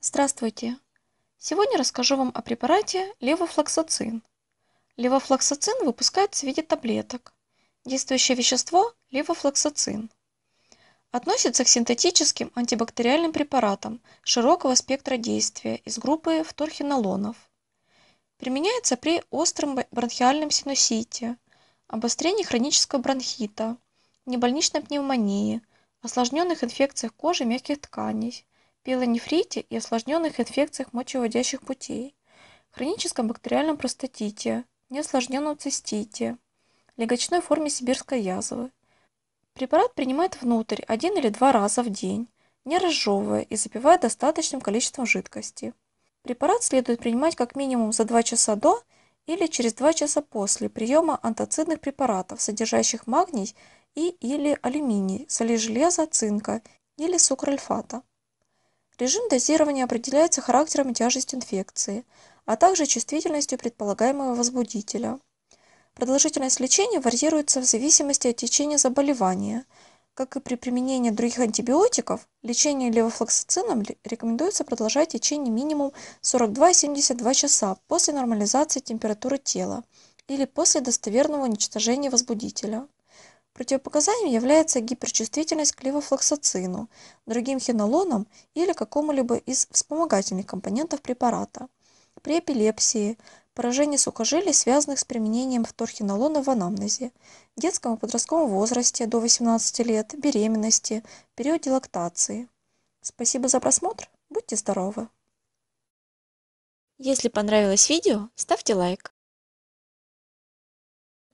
Здравствуйте! Сегодня расскажу вам о препарате левофлоксацин. Левофлоксацин выпускается в виде таблеток. Действующее вещество – левофлоксацин. Относится к синтетическим антибактериальным препаратам широкого спектра действия из группы вторхинолонов. Применяется при остром бронхиальном синусите, обострении хронического бронхита, небольничной пневмонии, осложненных инфекциях кожи и мягких тканей, пиелонефрите и осложненных инфекциях мочеводящих путей, хроническом бактериальном простатите, неосложненном цистите, легочной форме сибирской язвы. Препарат принимает внутрь один или два раза в день, не разжевывая и запивая достаточным количеством жидкости. Препарат следует принимать как минимум за 2 часа до или через 2 часа после приема антоцидных препаратов, содержащих магний и или алюминий, соли железа, цинка или сукральфата. Режим дозирования определяется характером и тяжестью инфекции, а также чувствительностью предполагаемого возбудителя. Продолжительность лечения варьируется в зависимости от течения заболевания. Как и при применении других антибиотиков, лечение левофлоксацином рекомендуется продолжать в течение минимум 42-72 часа после нормализации температуры тела или после достоверного уничтожения возбудителя. Противопоказанием является гиперчувствительность к левофлоксацину, другим хинолонам или какому-либо из вспомогательных компонентов препарата. При эпилепсии, поражении сухожилий, связанных с применением вторхинолона в анамнезе, детском и подростковом возрасте до 18 лет, беременности, периоде лактации. Спасибо за просмотр. Будьте здоровы! Если понравилось видео, ставьте лайк.